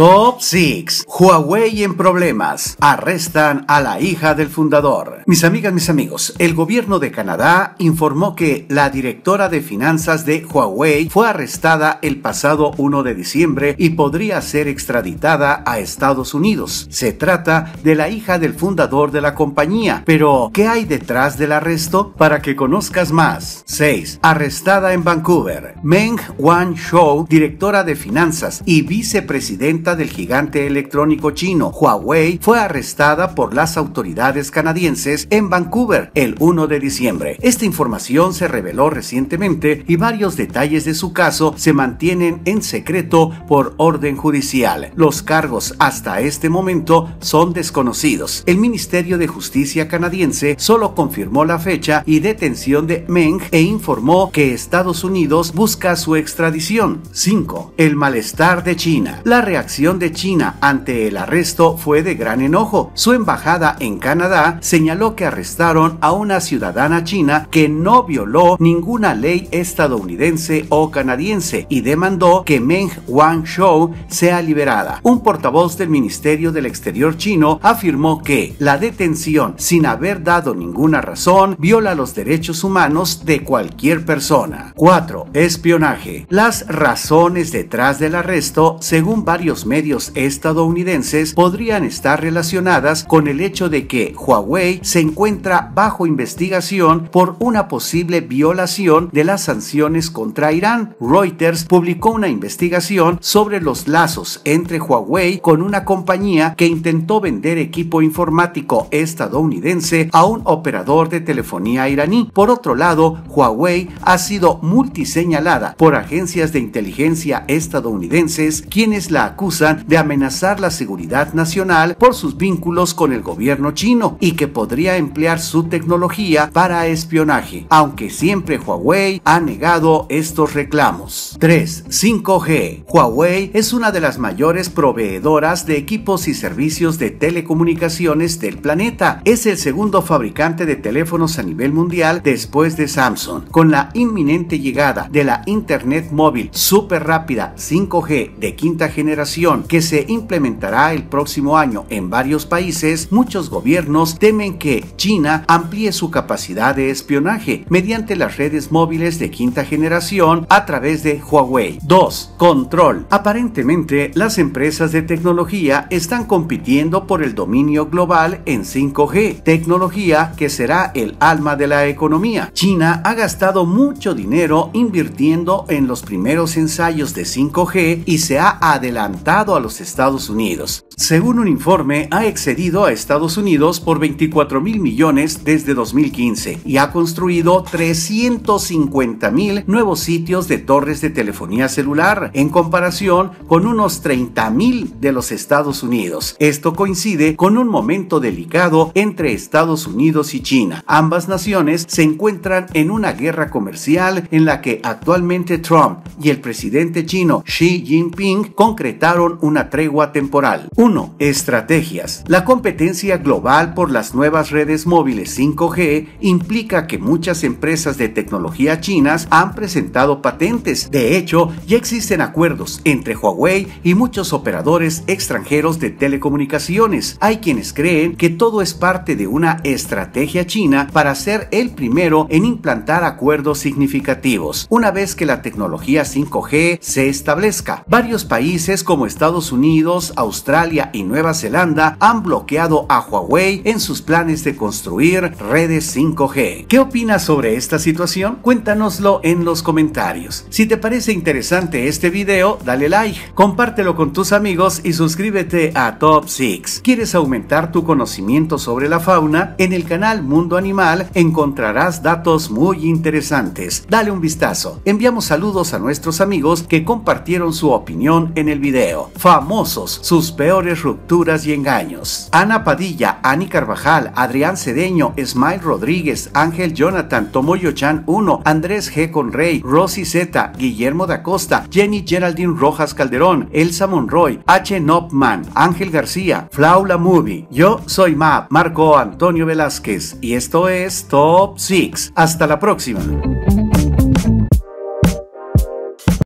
Top 6. Huawei en problemas. Arrestan a la hija del fundador. Mis amigas, mis amigos, el gobierno de Canadá informó que la directora de finanzas de Huawei fue arrestada el pasado 1 de diciembre y podría ser extraditada a Estados Unidos. Se trata de la hija del fundador de la compañía, pero ¿qué hay detrás del arresto? Para que conozcas más. 6. Arrestada en Vancouver. Meng Wan Shou, directora de finanzas y vicepresidenta del gigante electrónico chino Huawei fue arrestada por las autoridades canadienses en Vancouver el 1 de diciembre. Esta información se reveló recientemente y varios detalles de su caso se mantienen en secreto por orden judicial. Los cargos hasta este momento son desconocidos. El Ministerio de Justicia canadiense solo confirmó la fecha y detención de Meng e informó que Estados Unidos busca su extradición. 5. El malestar de China. La de China ante el arresto fue de gran enojo. Su embajada en Canadá señaló que arrestaron a una ciudadana china que no violó ninguna ley estadounidense o canadiense y demandó que Meng Wanzhou sea liberada. Un portavoz del Ministerio del Exterior chino afirmó que la detención sin haber dado ninguna razón viola los derechos humanos de cualquier persona. 4. Espionaje. Las razones detrás del arresto, según varios medios estadounidenses podrían estar relacionadas con el hecho de que Huawei se encuentra bajo investigación por una posible violación de las sanciones contra Irán. Reuters publicó una investigación sobre los lazos entre Huawei con una compañía que intentó vender equipo informático estadounidense a un operador de telefonía iraní. Por otro lado, Huawei ha sido multiseñalada por agencias de inteligencia estadounidenses quienes la acusan de amenazar la seguridad nacional por sus vínculos con el gobierno chino y que podría emplear su tecnología para espionaje, aunque siempre Huawei ha negado estos reclamos. 3. 5G. Huawei es una de las mayores proveedoras de equipos y servicios de telecomunicaciones del planeta. Es el segundo fabricante de teléfonos a nivel mundial después de Samsung. Con la inminente llegada de la Internet móvil super rápida 5G de quinta generación, que se implementará el próximo año en varios países, muchos gobiernos temen que China amplíe su capacidad de espionaje mediante las redes móviles de quinta generación a través de Huawei. 2. Control. Aparentemente, las empresas de tecnología están compitiendo por el dominio global en 5G, tecnología que será el alma de la economía. China ha gastado mucho dinero invirtiendo en los primeros ensayos de 5G y se ha adelantado a los Estados Unidos. Según un informe, ha excedido a Estados Unidos por 24 mil millones desde 2015 y ha construido 350 mil nuevos sitios de torres de telefonía celular, en comparación con unos 30 mil de los Estados Unidos. Esto coincide con un momento delicado entre Estados Unidos y China. Ambas naciones se encuentran en una guerra comercial en la que actualmente Trump y el presidente chino Xi Jinping concretaron una tregua temporal. 1. Estrategias. La competencia global por las nuevas redes móviles 5G implica que muchas empresas de tecnología chinas han presentado patentes. De hecho, ya existen acuerdos entre Huawei y muchos operadores extranjeros de telecomunicaciones. Hay quienes creen que todo es parte de una estrategia china para ser el primero en implantar acuerdos significativos. Una vez que la tecnología 5G se establezca, varios países como Estados Unidos, Australia y Nueva Zelanda han bloqueado a Huawei en sus planes de construir redes 5G. ¿Qué opinas sobre esta situación? Cuéntanoslo en los comentarios. Si te parece interesante este video, dale like, compártelo con tus amigos y suscríbete a Top 6. ¿Quieres aumentar tu conocimiento sobre la fauna? En el canal Mundo Animal encontrarás datos muy interesantes. Dale un vistazo. Enviamos saludos a nuestros amigos que compartieron su opinión en el video famosos sus peores rupturas y engaños. Ana Padilla, Ani Carvajal, Adrián Cedeño, Smile Rodríguez, Ángel Jonathan, Tomoyo Chan 1, Andrés G. Conrey, Rosy Z, Guillermo da Costa, Jenny Geraldine Rojas Calderón, Elsa Monroy, H. Nopman, Ángel García, Flaula Movie, yo soy Map, Marco Antonio Velázquez y esto es Top 6. Hasta la próxima.